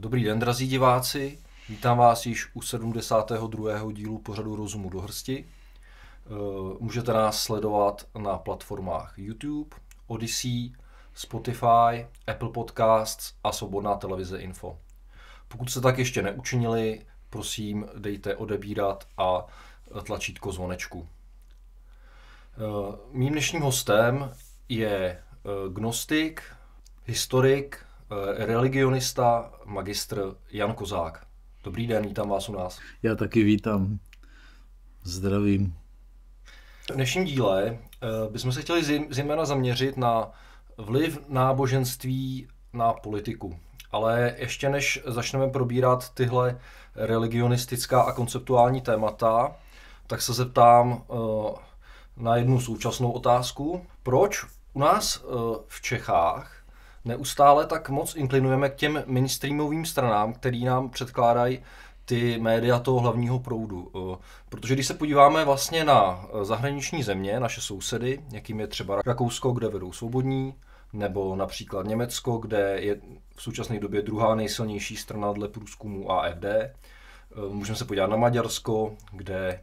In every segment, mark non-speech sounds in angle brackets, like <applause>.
Dobrý den, drazí diváci. Vítám vás již u 72. dílu pořadu Rozumu do hrsti. Eh, můžete nás sledovat na platformách YouTube, Odyssey, Spotify, Apple Podcasts a Svobodná televize Info. Pokud se tak ještě neučinili, prosím dejte odebírat a tlačítko zvonečku. Eh, mým dnešním hostem je eh, gnostik, historik, Eh, religionista, magistr Jan Kozák. Dobrý den, vítám vás u nás. Já taky vítám. Zdravím. V dnešním díle eh, bychom se chtěli zejména zaměřit na vliv náboženství na politiku. Ale ještě než začneme probírat tyhle religionistická a konceptuální témata, tak se zeptám eh, na jednu současnou otázku. Proč u nás v Čechách neustále tak moc inklinujeme k těm mainstreamovým stranám, který nám předkládají ty média toho hlavního proudu. Eh, protože když se podíváme vlastně na eh, zahraniční země, naše sousedy, jakým je třeba Rakousko, kde vedou svobodní, nebo například Německo, kde je v současné době druhá nejsilnější strana dle průzkumu AFD. Eh, můžeme se podívat na Maďarsko, kde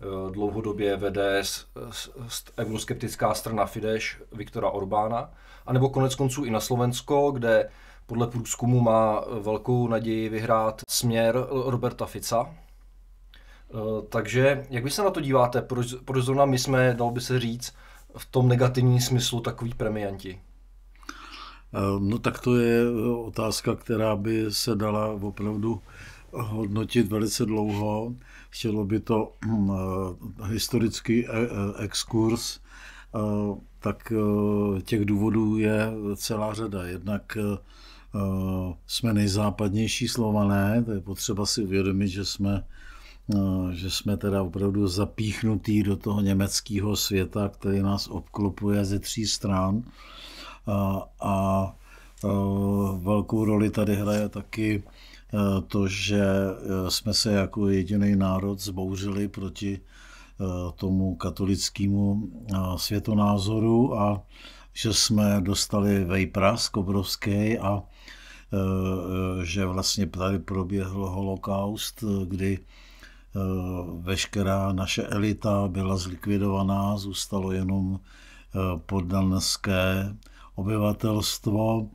Eh, dlouhodobě vede euroskeptická strana Fidesz Viktora Orbána, anebo konec konců i na Slovensko, kde podle průzkumu má eh, velkou naději vyhrát směr Roberta Fica. Eh, takže jak vy se na to díváte? Proč, proč zrovna my jsme, dal by se říct, v tom negativním smyslu takový premianti? No tak to je otázka, která by se dala opravdu hodnotit velice dlouho chtělo by to hm, eh, historický eh, eh, exkurs, tak těch důvodů je celá řada. Jednak jsme nejzápadnější slované, to je potřeba si uvědomit, že jsme že jsme teda opravdu zapíchnutí do toho německého světa, který nás obklopuje ze tří stran. A, a velkou roli tady hraje taky Eh, to, že eh, jsme se jako jediný národ zbouřili proti eh, tomu katolickému světonázoru a že jsme dostali vejpras obrovský a že vlastně tady proběhl holokaust, kdy veškerá naše elita byla zlikvidovaná, zůstalo jenom poddanské obyvatelstvo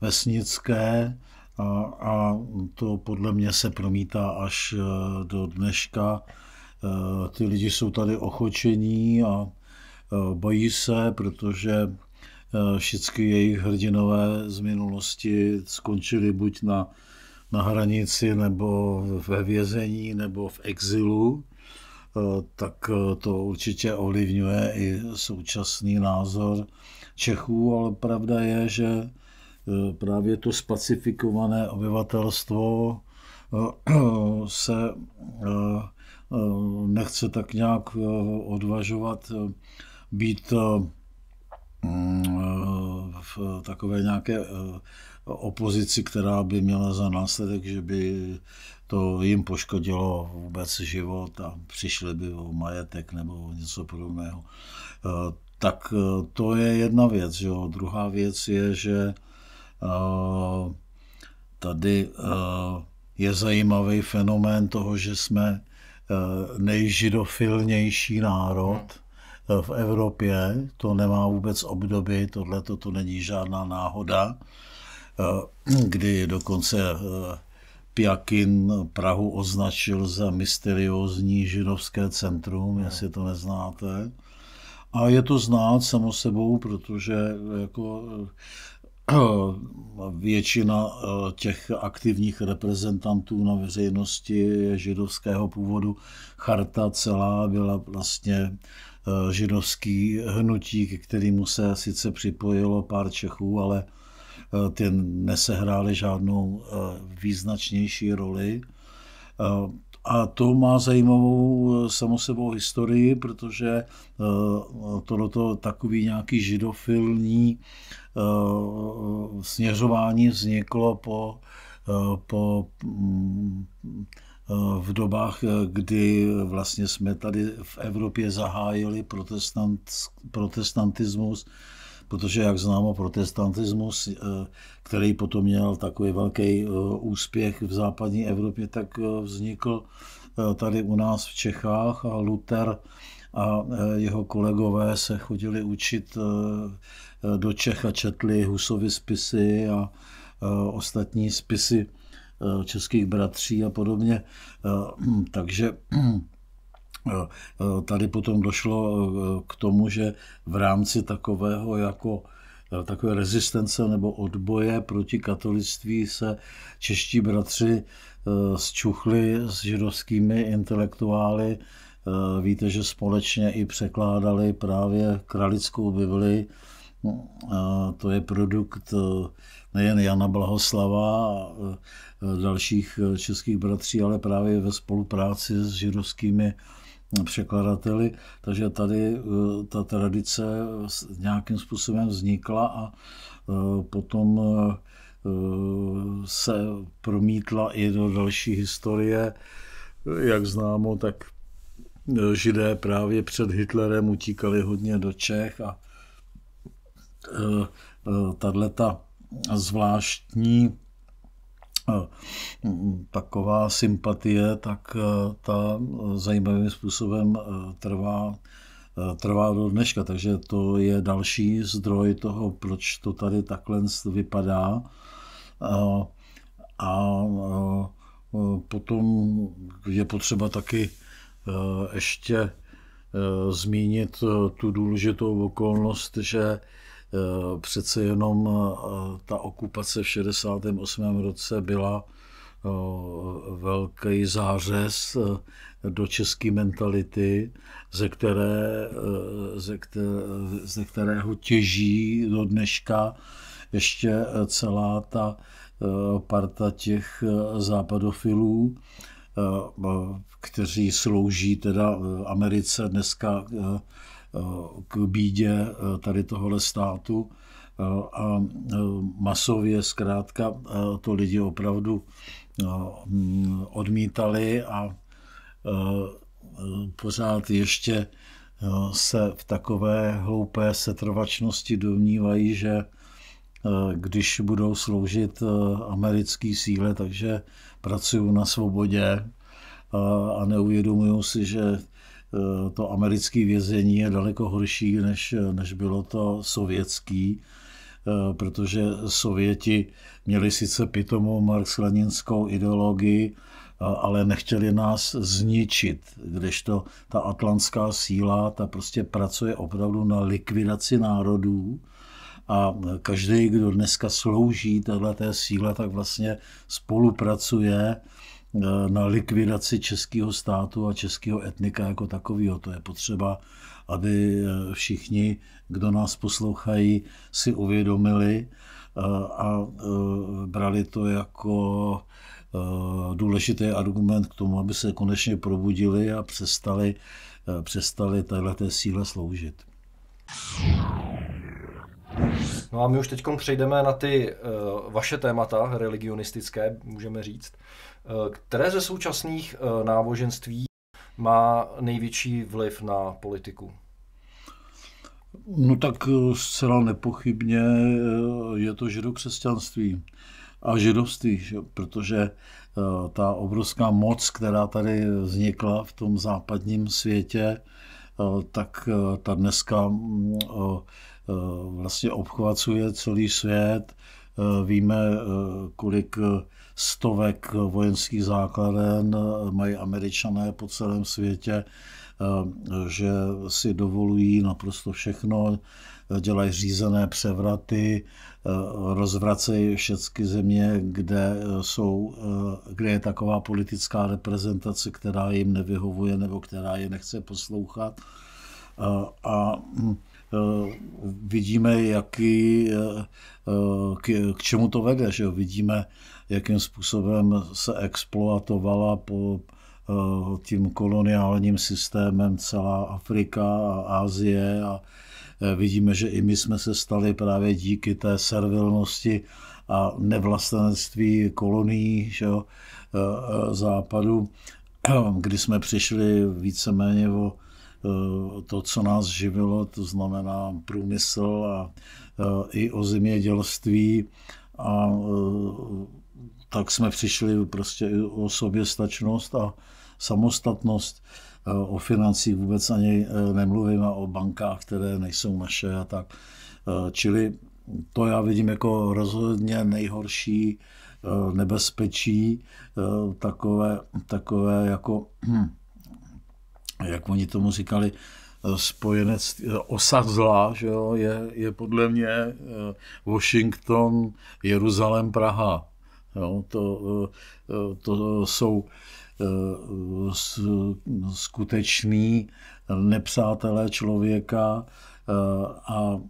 vesnické a, a to podle mě se promítá až e, do dneška. E, ty lidi jsou tady ochočení a e, bojí se, protože všichni jejich hrdinové z minulosti skončili buď na, na hranici, nebo ve vězení, nebo v exilu, tak to určitě ovlivňuje i současný názor Čechů, ale pravda je, že Eh, právě to spacifikované obyvatelstvo eh, se eh, nechce tak nějak odvažovat být mm, v takové nějaké opozici, která by měla za následek, že by to jim poškodilo vůbec život a přišli by o majetek nebo o něco podobného. Tak to je jedna věc. jo? Druhá věc je, že Eh, tady eh, je zajímavý fenomén toho, že jsme eh, nejžidofilnější národ v Evropě. To nemá vůbec obdoby, tohle to není žádná náhoda, kdy dokonce Pjakin Prahu označil za mysteriózní židovské centrum, no. jestli to neznáte. A je to znát samo sebou, protože jako Eh, většina eh, těch aktivních reprezentantů na veřejnosti je židovského původu. Charta celá byla vlastně eh, židovský hnutí, k kterému se sice připojilo pár Čechů, ale ty nesehrály žádnou význačnější roli. A to má zajímavou eh, samosebou historii, protože eh, tohleto takový nějaký židofilní eh, směřování vzniklo po, po mm, v dobách, kdy vlastně jsme tady v Evropě zahájili protestant, protestantismus, protože, jak známo, protestantismus, eh, který potom měl takový velký eh, úspěch v západní Evropě, tak eh, vznikl tady u nás v Čechách a Luther a jeho kolegové se chodili učit do Čech a četli Husovy spisy a ostatní spisy českých bratří a podobně. <clears throat> Takže <clears throat> Eh, tady potom došlo eh, k tomu, že v rámci takového jako eh, takové rezistence nebo odboje proti katolictví se čeští bratři zčuchli s židovskými intelektuály. Víte, že společně i překládali právě kralickou Bibli. To je produkt nejen Jana Blahoslava a dalších českých bratří, ale právě ve spolupráci s židovskými překladateli, takže tady eh, ta tradice nějakým způsobem vznikla a eh, potom eh, se promítla i do další historie. Jak známo, tak židé právě před Hitlerem utíkali hodně do Čech a tato zvláštní Mm, taková sympatie, tak eh, ta eh, zajímavým způsobem eh, trvá, trvá do dneška. Takže to je další zdroj toho, proč to tady takhle vypadá. A, a potom je potřeba taky ještě zmínit tu důležitou okolnost, že Eh, přece jenom eh, ta okupace v 68. roce byla eh, velký zářez do české mentality, ze, které, ze, které, ze kterého těží do dneška ještě celá ta parta těch západofilů, kteří slouží teda Americe dneska k bídě eh, tady tohohle státu eh, a eh, masově zkrátka to lidi opravdu mm, odmítali a pořád ještě se v takové hloupé setrvačnosti domnívají, že když budou sloužit americké síle, takže pracují na svobodě a neuvědomují si, že Eh, to americké vězení je daleko horší, než, než bylo to sovětský, eh, protože Sověti měli sice pitomou marx-leninskou ideologii, eh, ale nechtěli nás zničit, kdežto ta atlantská síla, ta prostě pracuje opravdu na likvidaci národů a každý, kdo dneska slouží této té síle, tak vlastně spolupracuje na likvidaci českého státu a českého etnika jako takového. To je potřeba, aby eh, všichni, kdo nás poslouchají, si uvědomili eh, a eh, brali to jako důležitý argument k tomu, aby se konečně probudili a přestali, přestali této síle sloužit. No a my už teď přejdeme na ty uh, vaše témata religionistické, můžeme říct. Eh, které ze současných eh, náboženství má největší vliv na politiku? No tak eh, zcela nepochybně je to židokřesťanství a židovství, že? protože ta obrovská moc, která tady vznikla v tom západním světě, tak ta dneska mm, vlastně obchvacuje celý svět, Eh, víme, eh, kolik eh, stovek vojenských základen mají američané po celém světě, že si dovolují naprosto všechno, dělají řízené převraty, rozvracejí všechny země, kde, jsou, kde je taková politická reprezentace, která jim nevyhovuje nebo která je nechce poslouchat. A, a hm, Eh, vidíme, jaký, eh, eh, k, k čemu to vede. Že jo? Vidíme, jakým způsobem se exploatovala po tím koloniálním systémem celá Afrika a Asie a vidíme, že i my jsme se stali právě díky té servilnosti a nevlastenství kolonií že jo, západu, <clears throat> kdy jsme přišli víceméně o Eh, to, co nás živilo, to znamená průmysl a eh, i o zemědělství. A eh, tak jsme přišli prostě o soběstačnost a samostatnost. O financích vůbec ani nemluvím a o bankách, které nejsou naše a tak. Čili to já vidím jako rozhodně nejhorší nebezpečí, takové, takové jako hm, jak oni tomu říkali, eh, spojenec, eh, osa zla, že jo, je, je podle mě eh, Washington, Jeruzalém, Praha. Jo, to, to jsou skuteční nepřátelé člověka a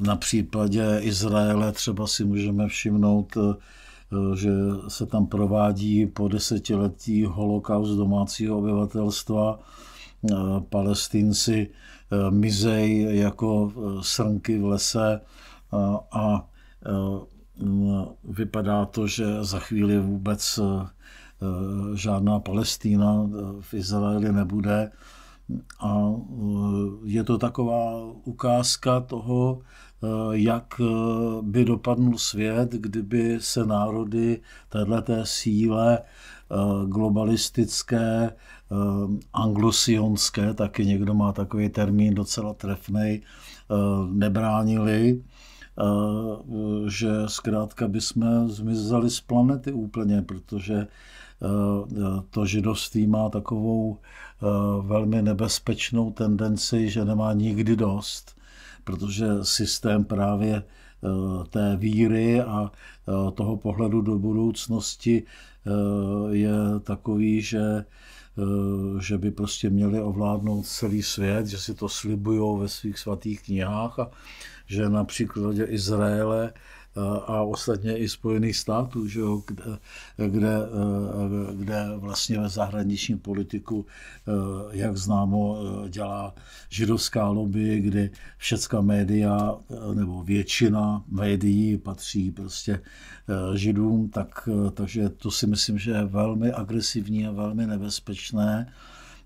na případě Izraele třeba si můžeme všimnout že se tam provádí po desetiletí holokaust domácího obyvatelstva. Eh, Palestinci eh, mizej jako eh, srnky v lese a vypadá to, že za chvíli vůbec žádná Palestína v Izraeli nebude. A je to taková ukázka toho, Eh, jak eh, by dopadl svět, kdyby se národy této síle eh, globalistické, anglosionské, taky někdo má takový termín docela trefný, nebránili, že zkrátka jsme zmizeli z planety úplně, protože to židovství má takovou velmi nebezpečnou tendenci, že nemá nikdy dost protože systém právě eh, té víry a eh, toho pohledu do budoucnosti eh, je takový, že že by prostě měli ovládnout celý svět, že si to slibují ve svých svatých knihách a že na příkladě Izraele a ostatně i Spojených států, že jo, kde, kde, e, kde vlastně ve zahraniční politiku, e, jak známo, e, dělá židovská lobby, kdy všecka média nebo většina médií patří prostě židům, tak, takže to si myslím, že je velmi agresivní a velmi nebezpečné.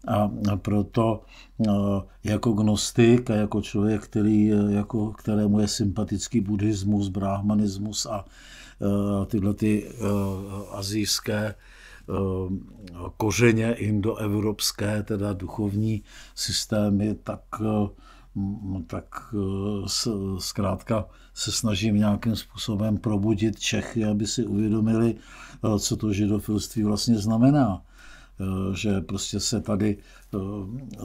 A proto eh, jako gnostik a jako člověk, který, eh, jako, kterému je sympatický buddhismus, brahmanismus a eh, tyhle ty azijské kořeně indoevropské, teda duchovní systémy, tak, tak zkrátka se snažím nějakým způsobem probudit Čechy, aby si uvědomili, co to židofilství vlastně znamená. Eh, že prostě se tady eh,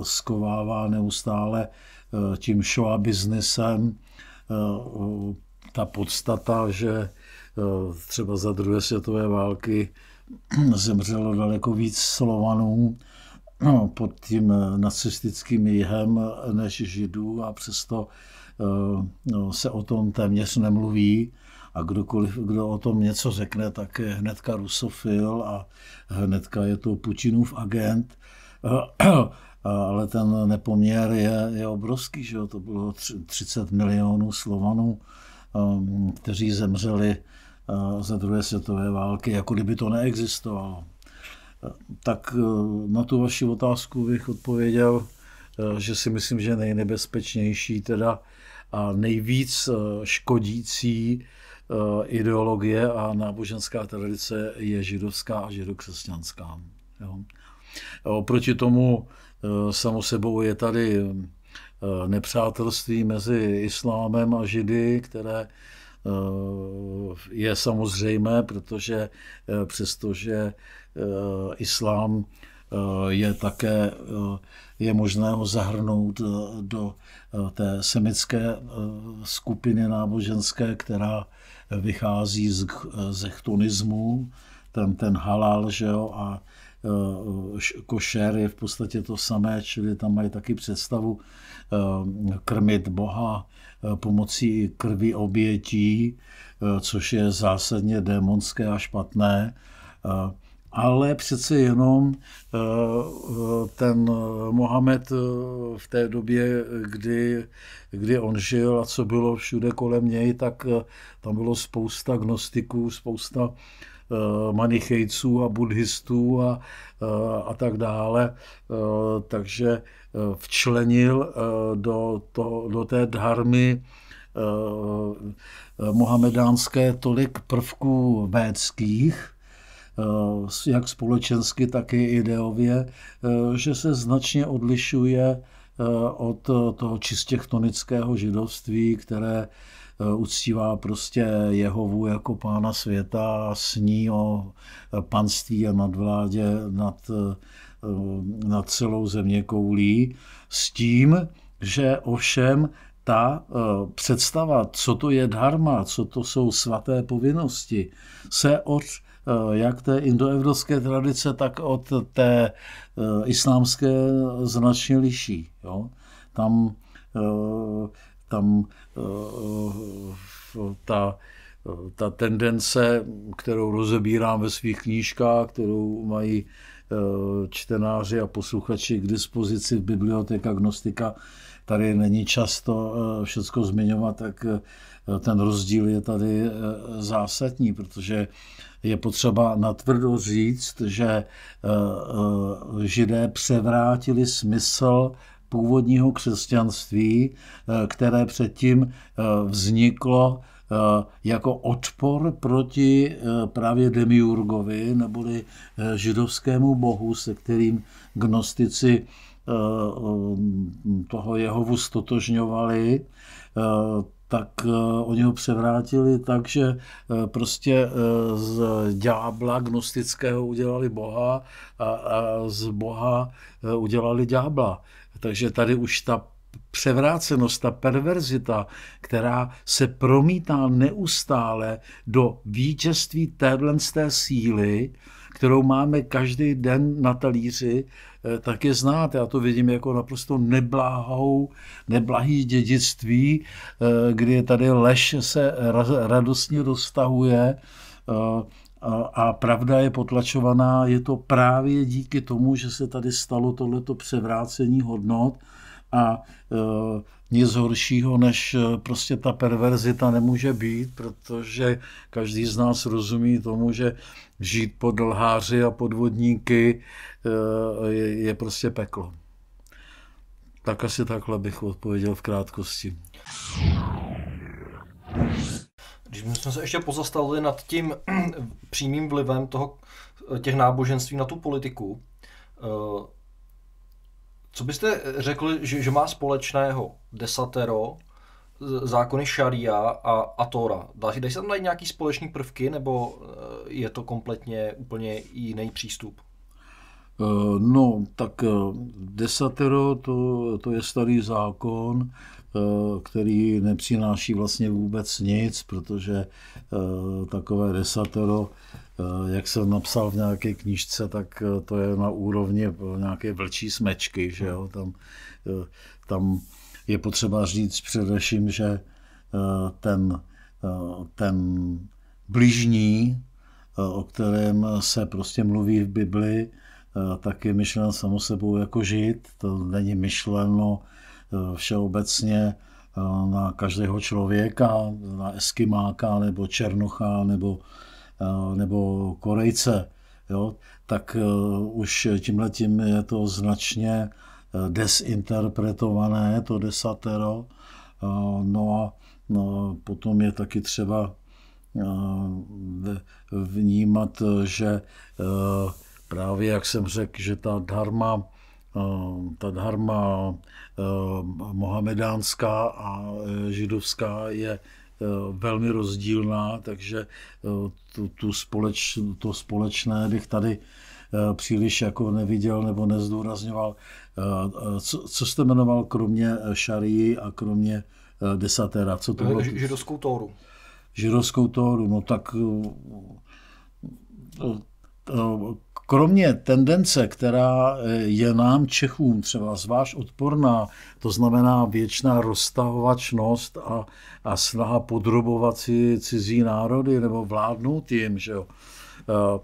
skovává neustále eh, tím showa biznesem ta podstata, že třeba za druhé světové války <clears throat> zemřelo daleko víc Slovanů no, pod tím nacistickým jihem než Židů a přesto no, se o tom téměř nemluví a kdokoliv, kdo o tom něco řekne, tak je hnedka rusofil a hnedka je to Putinův agent. <clears throat> Ale ten nepoměr je, je obrovský, že jo? to bylo 30 milionů Slovanů, um, kteří zemřeli uh, za druhé světové války, jako kdyby to neexistovalo. Tak uh, na tu vaši otázku bych odpověděl, uh, že si myslím, že nejnebezpečnější teda a nejvíc škodící Eh, ideologie a náboženská tradice je židovská a židokřesťanská. Oproti tomu eh, samo sebou je tady eh, nepřátelství mezi islámem a židy, které je samozřejmé, protože přestože islám je také je možné ho zahrnout do té semické skupiny náboženské, která vychází z, z chtunismu, ten, ten halal, že jo, a e, košer je v podstatě to samé, čili tam mají taky představu e, krmit Boha e, pomocí krvi obětí, což je zásadně démonské a špatné ale přece jenom eh, eh, ten Mohamed eh, v té době, kdy, kdy on žil a co bylo všude kolem něj, tak tam bylo spousta gnostiků, spousta manichejců a buddhistů a, a tak dále. Takže včlenil do, to, do té dharmy mohamedánské tolik prvků védských, Eh, jak společensky, tak i ideově, eh, že se značně odlišuje eh, od toho čistě chtonického židovství, které uctívá prostě Jehovu jako pána světa a sní o panství a nadvládě nad, nad celou země koulí, s tím, že ovšem ta představa, co to je dharma, co to jsou svaté povinnosti, se od Eh, jak té indoevropské tradice, tak od té eh, islámské značně liší. Jo? Tam, eh, tam ta, ta tendence, kterou rozebírám ve svých knížkách, kterou mají čtenáři a posluchači k dispozici v biblioteka Agnostika, tady není často všecko zmiňovat, tak ten rozdíl je tady zásadní, protože je potřeba natvrdo říct, že eh, eh, židé převrátili smysl původního křesťanství, eh, které předtím vzniklo jako odpor proti právě Demiurgovi neboli židovskému bohu, se kterým gnostici toho Jehovu stotožňovali tak eh, oni ho převrátili tak, že eh, prostě eh, z ďábla gnostického udělali boha a, z boha udělali ďábla. Takže tady už ta převrácenost, ta perverzita, která se promítá neustále do vítězství téhle z té síly, kterou máme každý den na talíři Eh, tak je znát. Já to vidím jako naprosto nebláhou, neblahý dědictví, eh, kdy tady lež se radostně dostahuje eh, a pravda je potlačovaná. Je to právě díky tomu, že se tady stalo tohleto převrácení hodnot a nic horšího než eh, prostě ta perverzita nemůže být, protože každý z nás rozumí tomu, že žít pod lháři a podvodníky eh, je, prostě peklo. Tak asi takhle bych odpověděl v krátkosti. Když jsme se ještě pozastavili nad tím <clears throat> přímým vlivem toho, eh, těch náboženství na tu politiku, co byste eh, řekli, že, že má společného desatero, zákony šaria a, a Tora? Dají daj se tam najít nějaký společný prvky, nebo eh, je to kompletně úplně jiný přístup? Eh, no, tak desatero, to, to je starý zákon, Eh, který nepřináší vlastně vůbec nic, protože eh, takové desatero, eh, jak jsem napsal v nějaké knižce, tak to je na úrovni nějaké vlčí smečky, že jo? Tam, tam je potřeba říct především, že ten, ten blížní, o kterém se prostě mluví v Bibli, tak je myšlen samo sebou jako žít, To není myšleno Eh, všeobecně eh, na každého člověka, na Eskimáka nebo Černocha nebo, eh, nebo Korejce, jo, tak už tímhletím je to značně desinterpretované, to desatero. No a no, potom je taky třeba vnímat, že právě, jak jsem řekl, že ta dharma Ehm, ta dharma ehm, mohamedánská a e, židovská je e, velmi rozdílná, takže e, tu, tu společ, to společné bych tady příliš jako neviděl nebo nezdůrazňoval. Co, co jste jmenoval kromě šarii a kromě desatera? Co to bylo? Židovskou tóru. Židovskou tóru, no tak Kromě tendence, která eh, je nám Čechům třeba zvlášť odporná, to znamená věčná roztahovačnost a, a snaha podrobovat si cizí národy nebo vládnout jim, že jo, eh,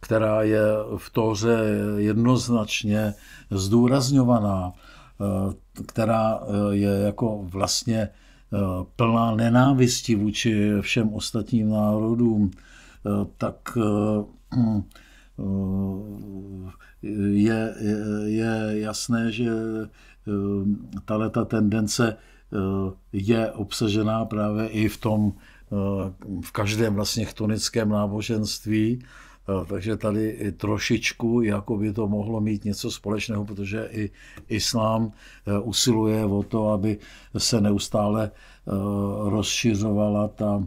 která je v toře jednoznačně zdůrazňovaná, eh, která je jako vlastně plná nenávisti vůči všem ostatním národům, tak hm, Eh, je, je jasné, že eh, tahle tendence eh, je obsažená právě i v tom, v každém vlastně chtonickém náboženství, takže tady trošičku jako by to mohlo mít něco společného, protože i islám usiluje o to, aby se neustále rozšiřovala ta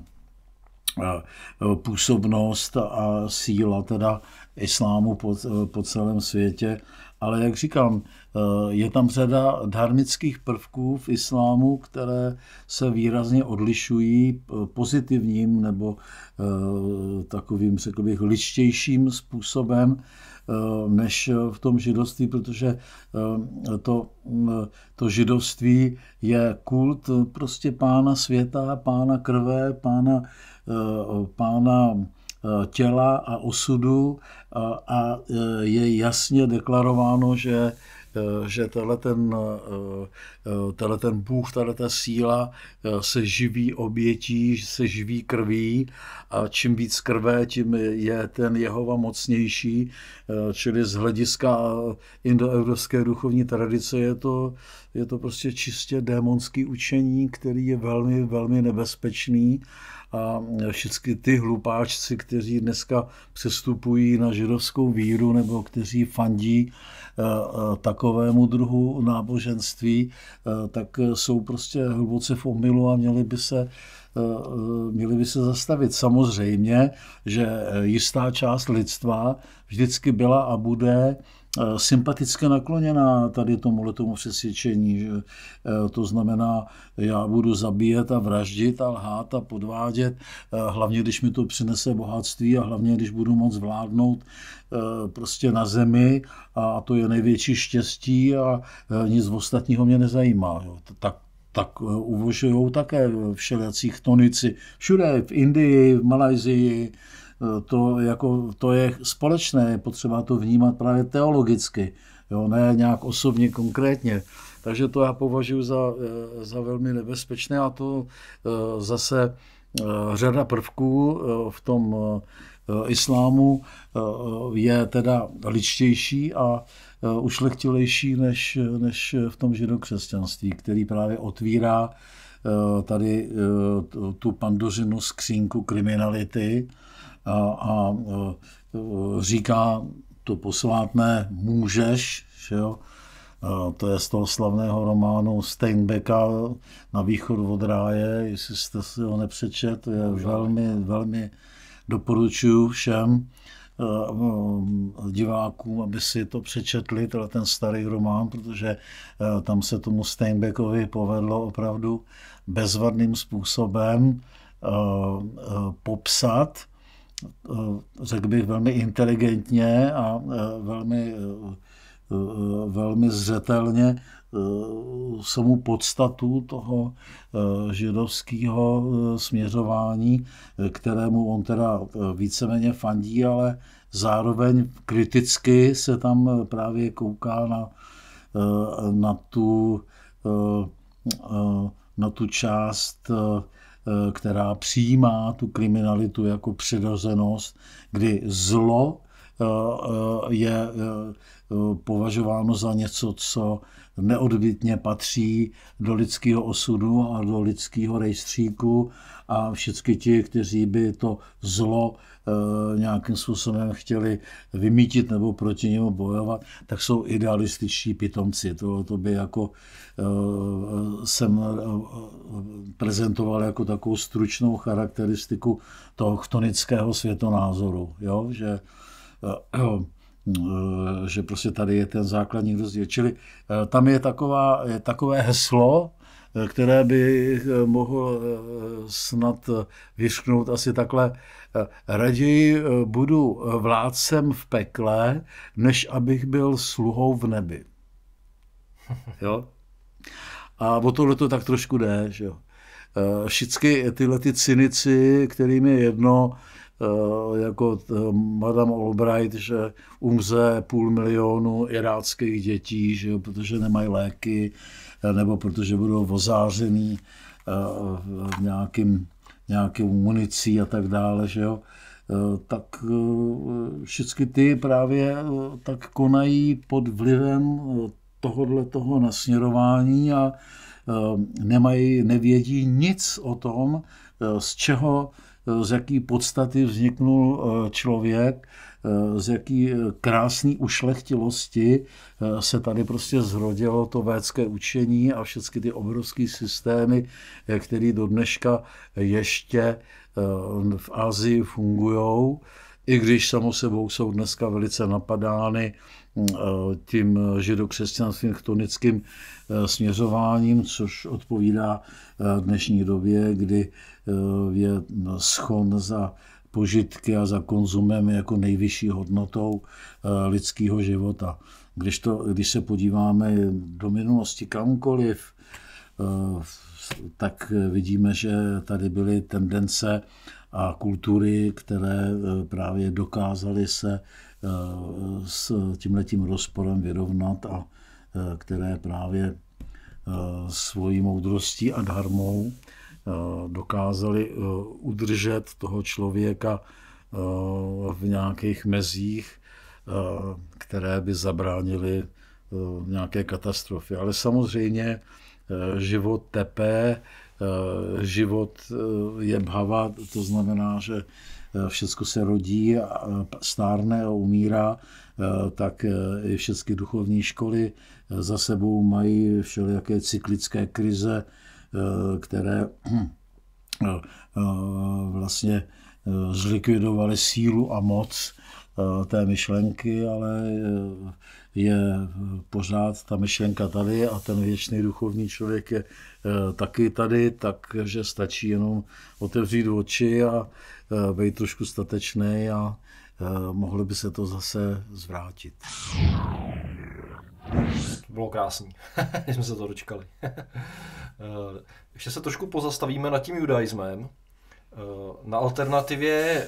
působnost a síla teda islámu po, po celém světě. Ale jak říkám, eh, je tam řada dharmických prvků v islámu, které se výrazně odlišují pozitivním nebo eh, takovým, řekl bych, lištějším způsobem eh, než v tom židovství, protože to, mm, to židovství je kult prostě pána světa, pána krve, pána, pána Eh, těla a osudu eh, a eh, je jasně deklarováno, že že tenhle ten, tenhle ten Bůh, tahle ta síla se živí obětí, se živí krví a čím víc krve, tím je ten Jehova mocnější, čili z hlediska indoevropské duchovní tradice je to, je to prostě čistě démonský učení, který je velmi, velmi nebezpečný a všichni ty hlupáčci, kteří dneska přestupují na židovskou víru nebo kteří fandí eh, eh, takovému druhu náboženství, eh, tak jsou prostě hluboce v omilu a měli by se měli by se zastavit. Samozřejmě, že jistá část lidstva vždycky byla a bude Eh, sympaticky nakloněná tady tomu letomu přesvědčení. Že, eh, to znamená, já budu zabíjet a vraždit a lhát a podvádět, eh, hlavně když mi to přinese bohatství a hlavně když budu moc vládnout prostě na zemi a to je největší štěstí a nic ostatního mě nezajímá. Jo. Tak, tak uvožují také všelijací tonici. Všude, v Indii, v Malajzii, to, jako, to je společné, je potřeba to vnímat právě teologicky, jo, ne nějak osobně konkrétně. Takže to já považuji za, eh, za velmi nebezpečné a to eh, zase eh, řada prvků v tom islámu je teda ličtější a ušlechtilejší než, než v tom židokřesťanství, který právě otvírá tady tu pandořinu skřínku kriminality, a, a e, říká to posvátné můžeš, že jo? To je z toho slavného románu Steinbecka Na východ od ráje, jestli jste si ho nepřečet, je velmi, velmi doporučuji všem e, e, divákům, aby si to přečetli, teda ten starý román, protože tam se tomu Steinbeckovi povedlo opravdu bezvadným způsobem popsat Eh, řekl bych, velmi inteligentně a eh, velmi, eh, velmi zřetelně samou podstatu toho židovského směřování, kterému on teda víceméně fandí, ale zároveň kriticky se tam právě kouká na, na tu na tu část Eh, která přijímá tu kriminalitu jako přirozenost, kdy zlo eh, eh, je považováno za něco, co neodbitně patří do lidského osudu a do lidského rejstříku a všichni ti, kteří by to zlo e, nějakým způsobem chtěli vymítit nebo proti němu bojovat, tak jsou idealističtí pitomci. To, to by jako e, jsem eh, prezentoval jako takovou stručnou charakteristiku toho chtonického světonázoru. Jo? Že, e, Eh, že prostě tady je ten základní rozdíl. Čili eh, tam je, taková, je takové heslo, eh, které by mohl snad vyšknout asi takhle. Raději budu vládcem v pekle, než abych byl sluhou v nebi. Jo? A o tohle to tak trošku jde, že Všichni tyhle ty cynici, kterým je jedno, Eh, jako eh, Madame Albright, že umře půl milionu iráckých dětí, že jo, protože nemají léky, eh, nebo protože budou vozářený nějakým, nějakým municí a tak dále, že jo tak všechny ty právě tak konají pod vlivem tohohle toho nasměrování a nemají, nevědí nic o tom, z čeho Eh, z jaký podstaty vzniknul eh, člověk, eh, z jaký krásný ušlechtilosti se tady prostě zrodilo to védské učení a všechny ty obrovské systémy, které do dneška ještě v Azii fungují, i když samo sebou jsou dneska velice napadány mm, tím židokřesťanským chtonickým směřováním, což odpovídá dnešní době, kdy Eh, je schon za požitky a za konzumem jako nejvyšší hodnotou eh, lidského života. Když, to, když se podíváme do minulosti kamkoliv, eh, tak vidíme, že tady byly tendence a kultury, které právě dokázaly se s tímhletím rozporem vyrovnat a které právě svojí moudrostí a darmou Eh, dokázali eh, udržet toho člověka eh, v nějakých mezích, které by zabránily nějaké katastrofy. Ale samozřejmě život tepe, život je bhava, to znamená, že všechno se rodí, stárne a umírá, tak všechny duchovní školy za sebou mají všelijaké cyklické krize, Eh, které eh, eh, vlastně zlikvidovaly sílu a moc té myšlenky, ale je pořád ta myšlenka tady a ten věčný duchovní člověk je taky tady, takže stačí jenom otevřít oči a být trošku statečný a mohlo by se to zase zvrátit. To bylo krásný, <laughs> že jsme se to dočkali. <laughs> Eh, ještě se trošku pozastavíme nad tím judaismem. Eh, na alternativě eh,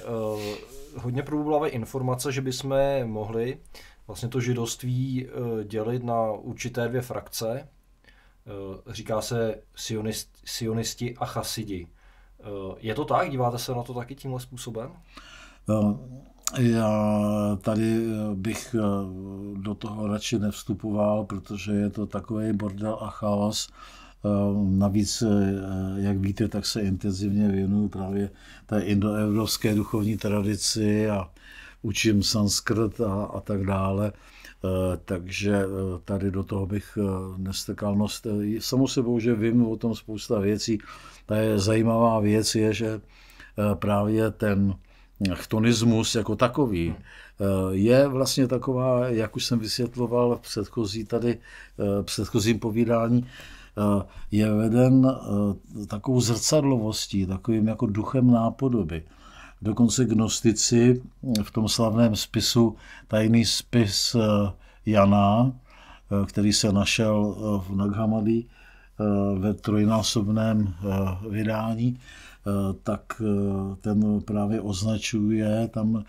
hodně probublávají informace, že bychom mohli vlastně to židovství dělit na určité dvě frakce. Říká se sionist, sionisti a chasidi. Je to tak? Díváte se na to taky tímhle způsobem? Já tady eh, bych eh, do toho radši nevstupoval, protože je to takový bordel a chaos. Eh, navíc, jak víte, tak se intenzivně věnuju právě té indoevropské duchovní tradici a učím sanskrt a, a tak dále. Takže tady do toho bych nestekal nos. Samo sebou, že vím o tom spousta věcí. Ta je zajímavá věc je, že právě ten chtonismus jako takový hmm. eh, je vlastně taková, jak už jsem vysvětloval v předchozí tady, eh, v předchozím povídání, eh, je veden takovou zrcadlovostí, takovým jako duchem nápodoby. Dokonce gnostici v tom slavném spisu, tajný spis Jana, který se našel v Naghamadi ve trojnásobném vydání, Eh, tak eh, ten právě označuje tam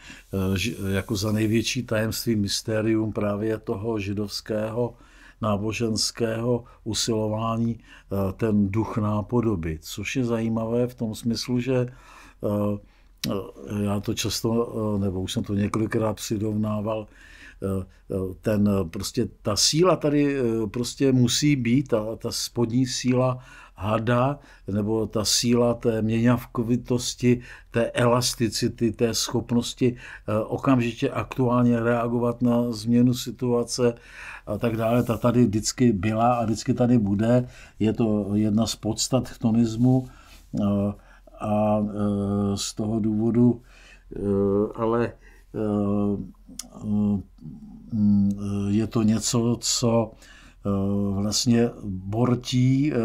eh, jako za největší tajemství mystérium právě toho židovského náboženského usilování ten duch nápodoby, což je zajímavé v tom smyslu, že já to často, nebo už jsem to několikrát přirovnával, ten, prostě ta síla tady prostě musí být, ta, ta spodní síla hada nebo ta síla té měňavkovitosti, té elasticity, té schopnosti eh, okamžitě aktuálně reagovat na změnu situace a tak dále, ta tady vždycky byla a vždycky tady bude. Je to jedna z podstat chtonismu eh, a eh, z toho důvodu ale mm, je to něco, co Eh, vlastně bortí eh,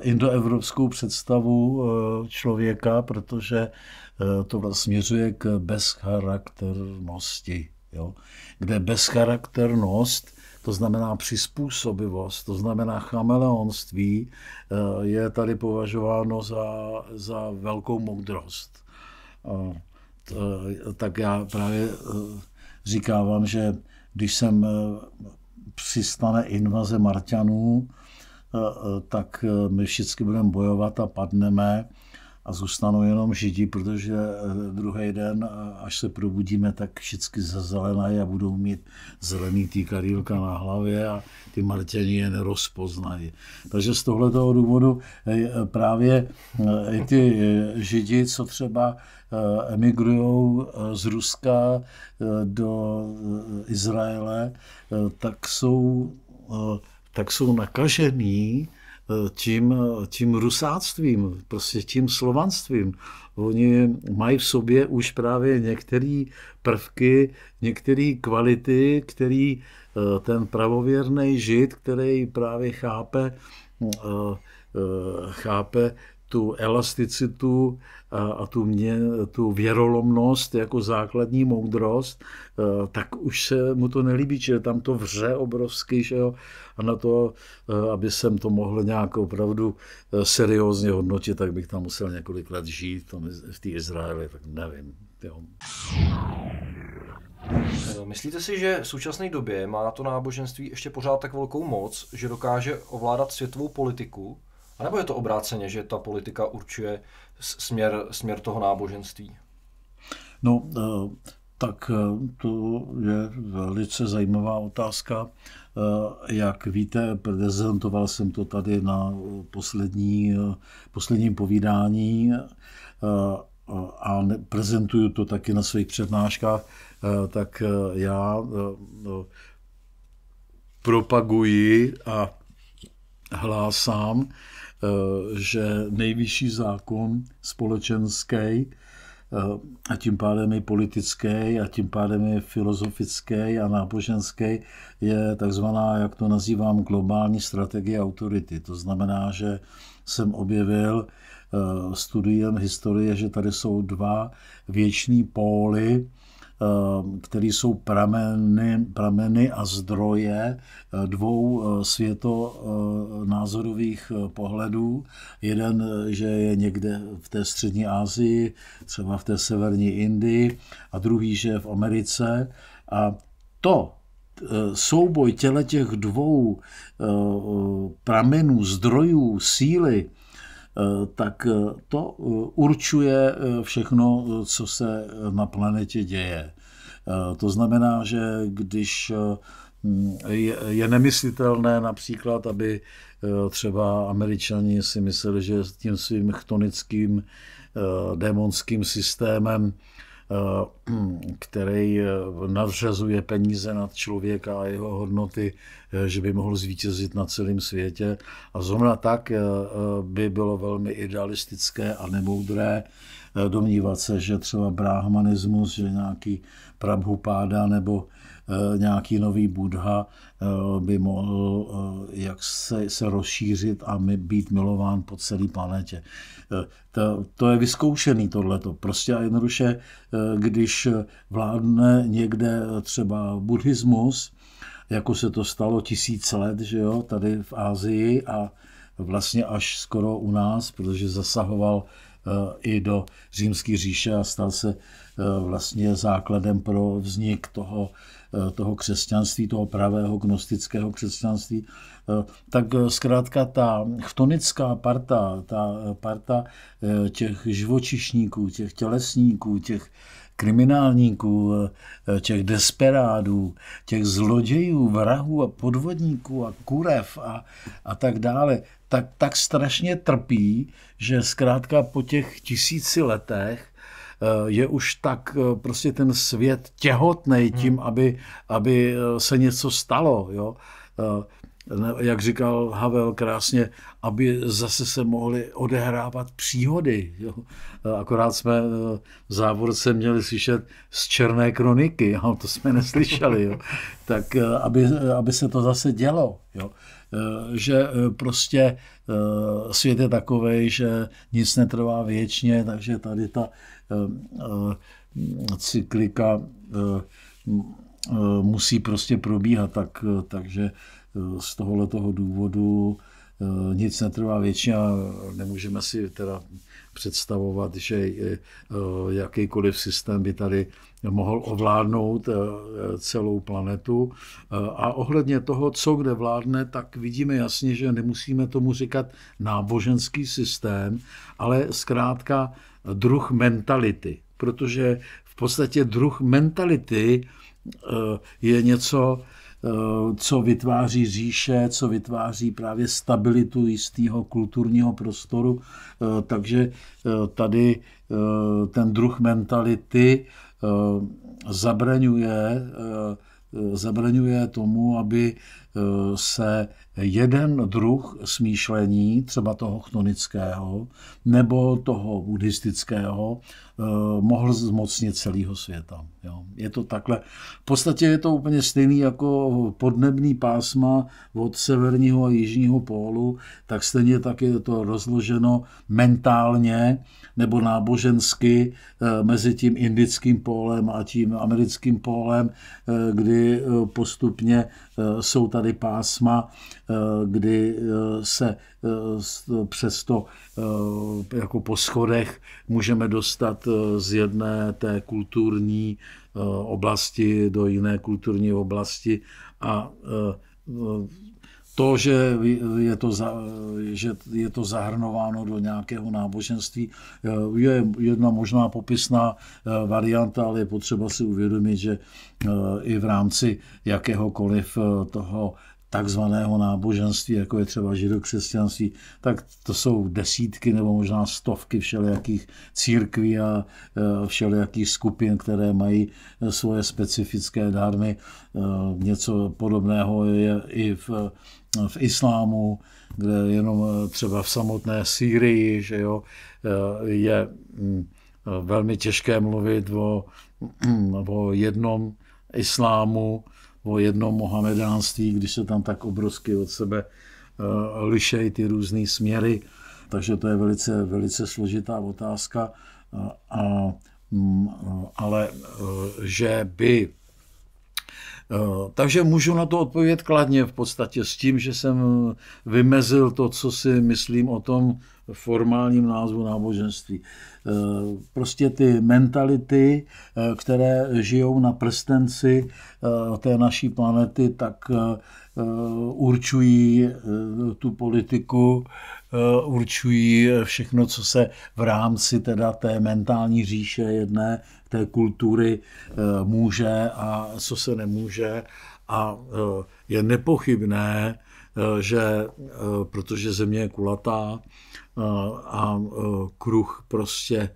indoevropskou představu eh, člověka, protože to vlastně směřuje k bezcharakternosti. Jo? Kde bezcharakternost, to znamená přizpůsobivost, to znamená chameleonství, je tady považováno za, za velkou moudrost. Tak já právě říkávám, že když jsem přistane invaze Marťanů, eh, eh, tak eh, my všichni budeme bojovat a padneme a zůstanou jenom židi, protože eh, druhý den, eh, až se probudíme, tak všichni zazelenají a budou mít zelený karílka na hlavě a ty Martěni je nerozpoznají. Takže z tohoto důvodu eh, právě i ty židi, co třeba emigrují z Ruska do Izraele, tak jsou, tak jsou nakažený, tím, tím rusáctvím, prostě tím slovanstvím. Oni mají v sobě už právě některé prvky, některé kvality, který eh, ten pravověrný žid, který právě chápe eh, eh, chápe tu elasticitu a, a tu, mě, tu věrolomnost jako základní moudrost, tak už se mu to nelíbí, že tam to vře obrovsky, že jo? a na to, aby jsem to mohl nějak opravdu e, seriózně hodnotit, tak bych tam musel několik let žít tam v té Izraeli, tak nevím. Jo. E, myslíte si, že v současné době má to náboženství ještě pořád tak velkou moc, že dokáže ovládat světovou politiku, a nebo je to obráceně, že ta politika určuje směr, směr toho náboženství? No, eh, tak eh, to je velice zajímavá otázka. Eh, jak víte, prezentoval jsem to tady na poslední, posledním povídání a prezentuju to taky na svých přednáškách, tak já propaguji a hlásám Eh, že nejvyšší zákon společenský eh, a tím pádem i politický a tím pádem i filozofický a náboženský je takzvaná, jak to nazývám, globální strategie autority. To znamená, že jsem objevil eh, studiem historie, že tady jsou dva věční póly Ehm, které jsou prameny, prameny a zdroje eh, dvou eh, světonázorových eh, pohledů. Jeden, že je někde v té střední Asii, třeba v té severní Indii, a druhý, že je v Americe. A to, souboj těle těch dvou pramenů, zdrojů, síly, Eh, tak eh, to eh, určuje všechno, co se na planetě děje. To znamená, že když mm, je nemyslitelné například, aby třeba američani si mysleli, že s tím svým chtonickým démonským systémem Eh, <clears throat> který eh, nadřazuje peníze nad člověka a jeho hodnoty, eh, že by mohl zvítězit na celém světě. A zrovna tak by bylo velmi idealistické a nemoudré domnívat se, že třeba brahmanismus, že nějaký prabhupáda nebo Eh, nějaký nový Buddha eh, by mohl eh, jak se, se rozšířit a být milován po celé planetě. To, to je vyzkoušený tohleto. Prostě a jednoduše, když vládne někde třeba buddhismus, jako se to stalo tisíc let, že jo, tady v Ázii a vlastně až skoro u nás, protože zasahoval i do římské říše a stal se vlastně základem pro vznik toho Eh, toho křesťanství, toho pravého gnostického křesťanství, eh, tak eh, zkrátka ta chtonická parta, ta parta těch živočišníků, těch tělesníků, těch kriminálníků, těch desperádů, těch zlodějů, vrahů a podvodníků a kurev a, a tak dále, tak, tak strašně trpí, že zkrátka po těch tisíci letech Eh, je už tak eh, prostě ten svět těhotný hmm. tím, aby, aby eh, se něco stalo. Jo? jak říkal Havel krásně, aby zase se mohly odehrávat příhody. Jo. Akorát jsme v závorce měli slyšet z černé kroniky, <laughs> ale to jsme neslyšeli. Jo. Tak aby, aby se to zase dělo. Jo. Že prostě Eh, svět je takový, že nic netrvá věčně, takže tady ta eh, eh, cyklika musí prostě probíhat. Tak, takže z tohoto důvodu nic netrvá věčně a nemůžeme si teda představovat, že jakýkoliv systém by tady mohl ovládnout eh, celou planetu. Eh, a ohledně toho, co kde vládne, tak vidíme jasně, že nemusíme tomu říkat náboženský systém, ale zkrátka druh mentality, protože v podstatě druh mentality eh, je něco, co vytváří říše, co vytváří právě stabilitu jistého kulturního prostoru. Takže tady ten druh mentality Eh, zabraňuje, eh, zabraňuje tomu, aby eh, se jeden druh smýšlení, třeba toho chtonického nebo toho buddhistického, Eh, mohl zmocnit celého světa. Jo. Je to takhle. V podstatě je to úplně stejný jako podnební pásma od severního a jižního pólu, tak stejně tak je to rozloženo mentálně nebo nábožensky eh, mezi tím indickým pólem a tím americkým pólem, eh, kdy postupně jsou tady pásma, kdy se přesto Eh, jako po schodech můžeme dostat eh, z jedné té kulturní eh, oblasti do jiné kulturní oblasti a to, že je to, za, že je to zahrnováno do nějakého náboženství, je jedna možná popisná varianta, ale je potřeba si uvědomit, že i v rámci jakéhokoliv toho takzvaného náboženství, jako je třeba židokřesťanství, tak to jsou desítky nebo možná stovky všelijakých církví a e, všelijakých skupin, které mají e, svoje specifické dármy. E, něco podobného je i v, v islámu, kde jenom třeba v samotné Sýrii, že jo, je mm, velmi těžké mluvit o, <clears throat> o jednom islámu, o jednom mohamedánství, když se tam tak obrovsky od sebe eh, lišejí ty různé směry. Takže to je velice, velice složitá otázka. A, mm, ale eh, že by Eh, takže můžu na to odpovědět kladně v podstatě s tím, že jsem eh, vymezil to, co si myslím o tom formálním názvu náboženství. Eh, prostě ty mentality, které žijou na prstenci té naší planety, tak Eh, určují eh, tu politiku, eh, určují všechno, co se v rámci teda té mentální říše jedné, té kultury může a co se nemůže. A je nepochybné, že protože země je kulatá a kruh prostě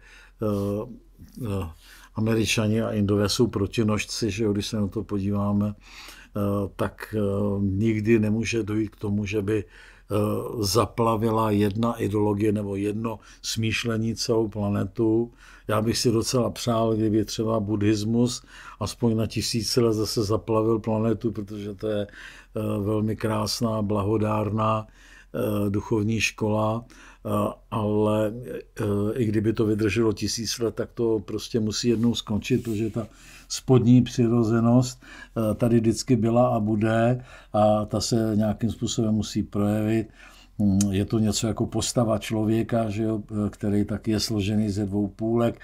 Američani a Indové jsou protinožci, že když se na to podíváme, Eh, tak eh, nikdy nemůže dojít k tomu, že by eh, zaplavila jedna ideologie nebo jedno smýšlení celou planetu. Já bych si docela přál, kdyby třeba buddhismus aspoň na tisíce let zase zaplavil planetu, protože to je velmi krásná, blahodárná duchovní škola, ale i kdyby to vydrželo tisíc let, tak to prostě musí jednou skončit, protože ta spodní přirozenost eh, tady vždycky byla a bude a ta se nějakým způsobem musí projevit. Mm, je to něco jako postava člověka, že jo, eh, který taky je složený ze dvou půlek,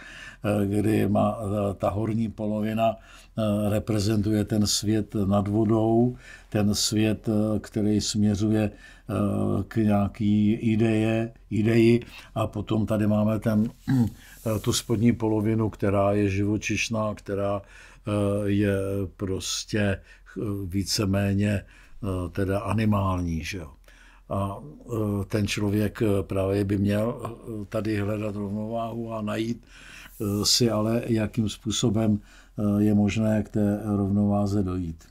eh, kdy má ta horní polovina reprezentuje ten svět nad vodou, ten svět, který směřuje k nějaký ideje, ideji a potom tady máme ten, eh, tu spodní polovinu, která je živočišná, která eh, je prostě eh, víceméně teda animální, že jo. A ten člověk právě by měl tady hledat rovnováhu a najít si ale, jakým způsobem je možné k té rovnováze dojít.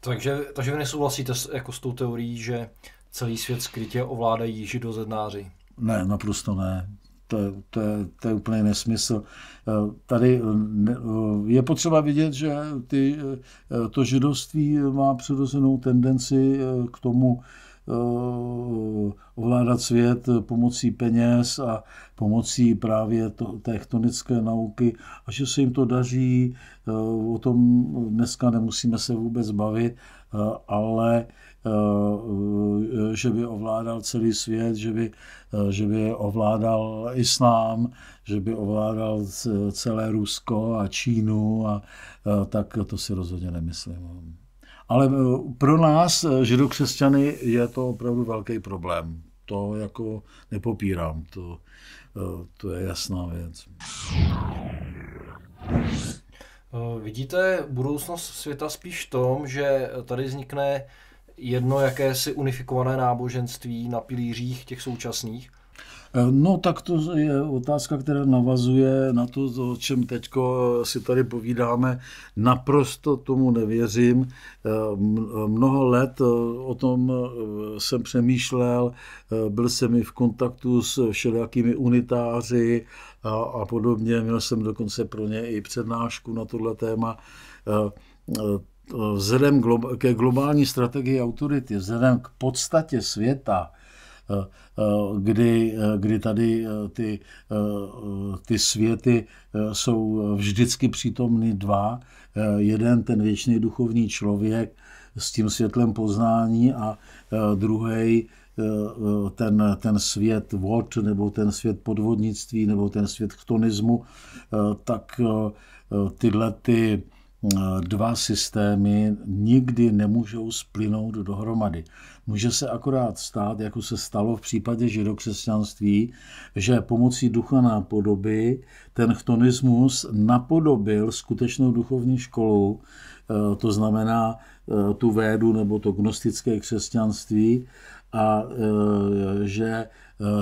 Takže, takže vy nesouhlasíte s, jako s tou teorií, že celý svět skrytě ovládají židozednáři? Ne, naprosto ne. To, to, to je úplný nesmysl. Eh, tady eh, eh, je potřeba vidět, že ty, to židovství má přirozenou tendenci k tomu, Eh, ovládat svět pomocí peněz a pomocí právě to, chtonické nauky a že se jim to daří, eh, o tom dneska nemusíme se vůbec bavit, eh, ale že by ovládal celý svět, že by, že by ovládal islám, že by ovládal celé Rusko a Čínu, a, tak to si rozhodně nemyslím. Ale eh, pro nás, eh, židokřesťany, je to opravdu velký problém. To jako nepopírám, to, eh, to je jasná věc. Vidíte budoucnost světa spíš v tom, že tady vznikne jedno jakési unifikované náboženství na pilířích těch současných, Eh, no tak to je otázka, která navazuje na to, o čem teď si tady povídáme. Naprosto tomu nevěřím. Eh, mnoho let eh, o tom jsem přemýšlel, byl jsem i v kontaktu s všelijakými unitáři a, a podobně. Měl jsem dokonce pro ně i přednášku na tohle téma vzhledem ke globální strategii autority, vzhledem k podstatě světa, kdy, kdy tady eh, ty, eh, ty světy eh, jsou vždycky přítomny dva. Jeden, ten věčný duchovní člověk s tím světlem poznání a druhý ten, ten svět vod, nebo ten svět podvodnictví, nebo ten svět chtonismu, tak tyhle ty dva systémy nikdy nemůžou splynout dohromady. Může se akorát stát, jako se stalo v případě židokřesťanství, že pomocí ducha nápodoby ten chtonismus napodobil skutečnou duchovní školu, eh, to znamená eh, tu védu nebo to gnostické křesťanství, a eh, že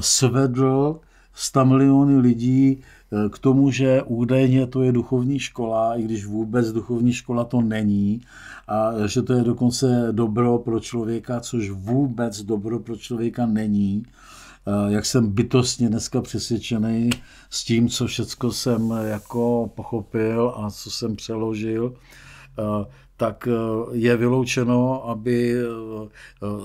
svedl 100 miliony lidí eh, k tomu, že údajně to je duchovní škola, i když vůbec duchovní škola to není, a že to je dokonce dobro pro člověka, což vůbec dobro pro člověka není. Eh, jak jsem bytostně dneska přesvědčený s tím, co všecko jsem jako pochopil a co jsem přeložil, eh, tak eh, je vyloučeno, aby eh,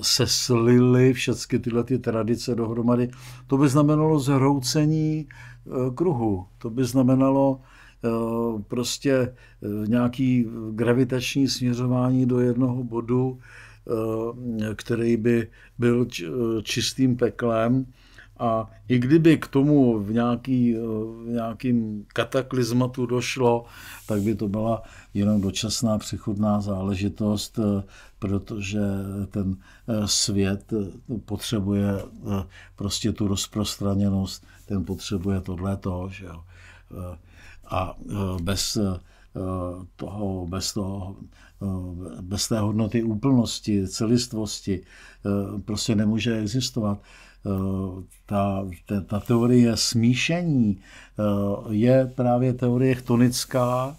se slily všechny tyhle ty tradice dohromady. To by znamenalo zhroucení eh, kruhu. To by znamenalo prostě nějaký gravitační směřování do jednoho bodu, který by byl čistým peklem a i kdyby k tomu v, nějaký, eh, v nějakým kataklizmatu došlo, tak by to byla jenom dočasná přechodná záležitost, eh, protože ten eh, svět potřebuje prostě tu rozprostraněnost, ten potřebuje tohle toho, že jo. A bez toho, bez toho, bez té hodnoty úplnosti, celistvosti prostě nemůže existovat ta, ta, ta teorie smíšení eh, je právě teorie chtonická,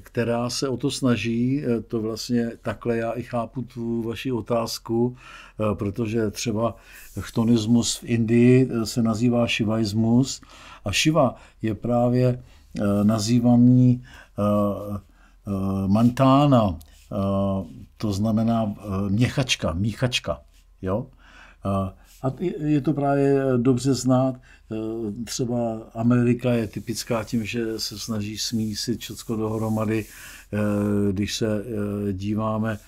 která se o to snaží. Eh, to vlastně takhle já i chápu tu vaši otázku, eh, protože třeba chtonismus v Indii se nazývá šivaismus a šiva je právě nazývaný mantána, to znamená měchačka, míchačka. Jo? A je to právě eh, dobře znát. Eh, třeba Amerika je typická tím, že se snaží smísit všechno dohromady. Eh, když se díváme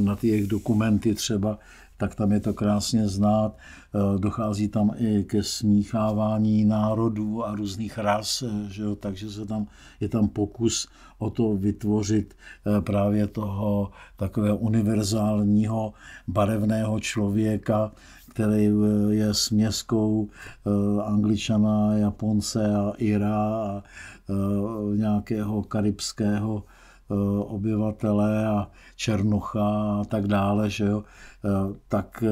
na ty jejich dokumenty třeba, tak tam je to krásně znát. Dochází tam i ke smíchávání národů a různých ras, že jo? takže se tam, je tam pokus o to vytvořit právě toho takového univerzálního barevného člověka, který eh, je směskou eh, angličana, japonce a Ira a eh, nějakého karibského obyvatele a Černocha a tak dále, že jo, tak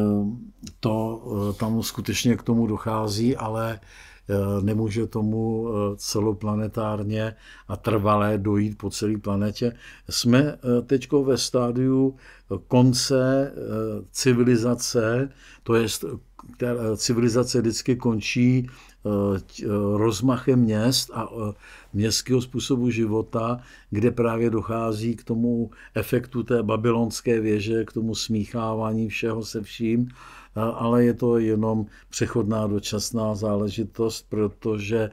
to tam skutečně k tomu dochází, ale Eh, nemůže tomu eh, celoplanetárně a trvalé dojít po celé planetě. Jsme eh, teď ve stádiu konce civilizace, to je civilizace vždycky končí rozmachem měst a městského způsobu života, kde právě dochází k tomu efektu té babylonské věže, k tomu smíchávání všeho se vším ale je to jenom přechodná dočasná záležitost, protože e,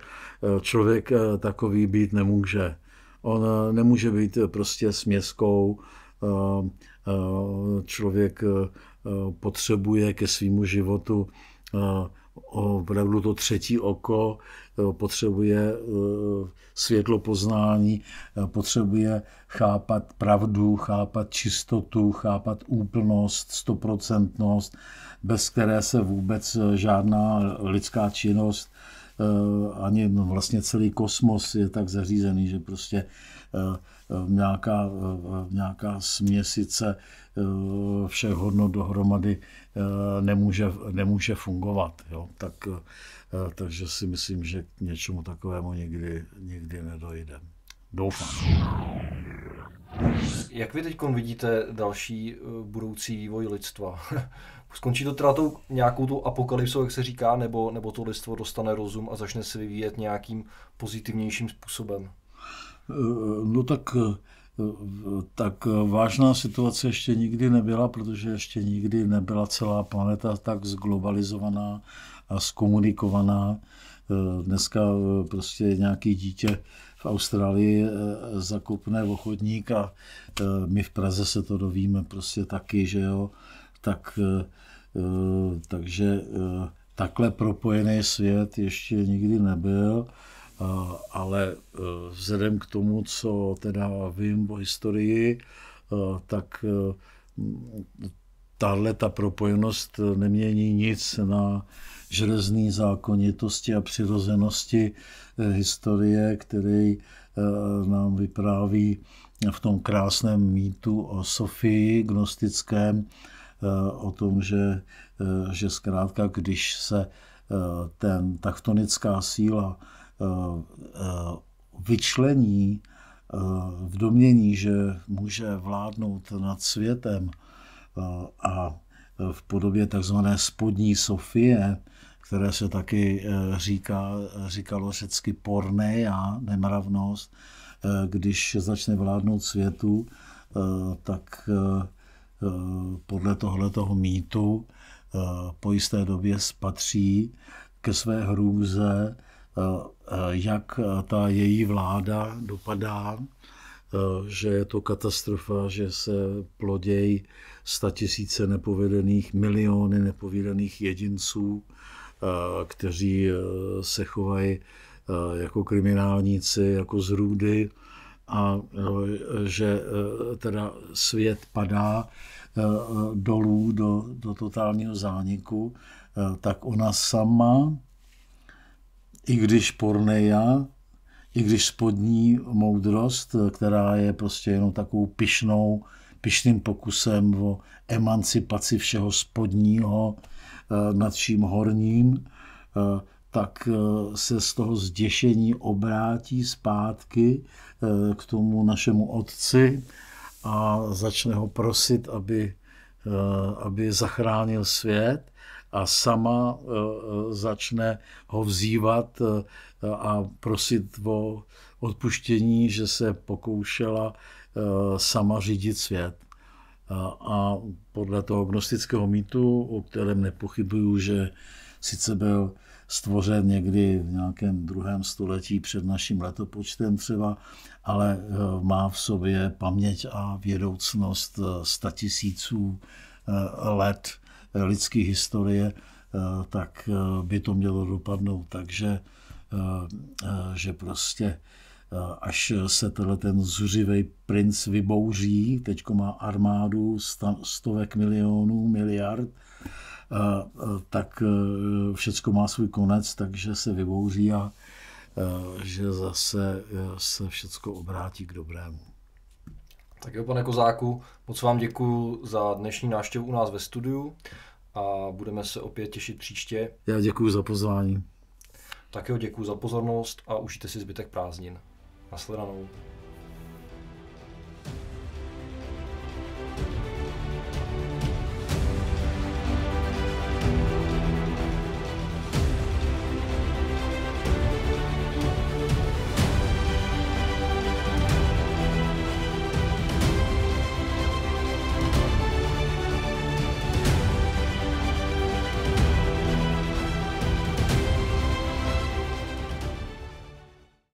člověk e, takový být nemůže. On e, nemůže být prostě směskou. Člověk potřebuje ke svýmu životu opravdu to třetí oko, Eh, potřebuje eh, světlo poznání, eh, potřebuje chápat pravdu, chápat čistotu, chápat úplnost, stoprocentnost, bez které se vůbec žádná lidská činnost Eh, ani no, vlastně celý kosmos je tak zařízený, že prostě eh, nějaká, eh, nějaká směsice všech hodnot dohromady nemůže, nemůže fungovat. Jo? Tak, takže si myslím, že k něčemu takovému nikdy, nikdy nedojde. Doufám. Jak vy teď vidíte další budoucí vývoj lidstva? <laughs> Skončí to teda tou, nějakou tu apokalypsou, jak se říká, nebo, nebo to lidstvo dostane rozum a začne se vyvíjet nějakým pozitivnějším způsobem? Eh, no tak, eh, tak vážná situace ještě nikdy nebyla, protože ještě nikdy nebyla celá planeta tak zglobalizovaná a zkomunikovaná. Eh, dneska prostě nějaký dítě v Austrálii zakupne ochotník a my v Praze se to dovíme prostě taky, že jo tak, eh, eh, takže eh, takhle propojený svět ještě nikdy nebyl, ale vzhledem k tomu, co teda vím o historii, tak tahle ta propojenost nemění nic na železné zákonitosti a přirozenosti historie, který nám vypráví v tom krásném mýtu o Sofii gnostickém, Eh, o tom, že, eh, že zkrátka, když se eh, ten taktonická síla vyčlení v domění, že může vládnout nad světem a v podobě takzvané spodní Sofie, které se taky říká, říkalo řecky porneia, nemravnost, když začne vládnout světu, tak Eh, podle tohoto mýtu eh, po jisté době spatří ke své hrůze, eh, jak ta její vláda dopadá, že je to katastrofa, že se plodějí statisíce nepovedených, miliony nepovedených jedinců, kteří se chovají jako kriminálníci, jako zrůdy, a že e, teda svět padá e, e, dolů do, do totálního zániku, tak ona sama, i když porneja, i když spodní moudrost, která je prostě jenom takovou pišnou, pišným pokusem o emancipaci všeho spodního nad vším horním, tak se z toho zděšení obrátí zpátky Eh, k tomu našemu otci a začne ho prosit, aby, eh, aby zachránil svět a sama eh, začne ho vzývat a prosit o odpuštění, že se pokoušela sama řídit svět. A podle toho gnostického mýtu, o kterém nepochybuju, že sice byl stvořen někdy v nějakém druhém století před naším letopočtem třeba, ale eh, má v sobě paměť a vědoucnost eh, statisíců eh, let lidské historie, tak by to mělo dopadnout. Takže že prostě až se tenhle ten zuřivý princ vybouří, teďko má armádu stovek milionů, miliard, tak e, všecko má svůj konec, takže se vybouří a e, že zase e, se všecko obrátí k dobrému. Tak jo, pane Kozáku, moc vám děkuji za dnešní návštěvu u nás ve studiu a budeme se opět těšit příště. Já děkuji za pozvání. Tak jo, děkuji za pozornost a užijte si zbytek prázdnin. Nasledanou.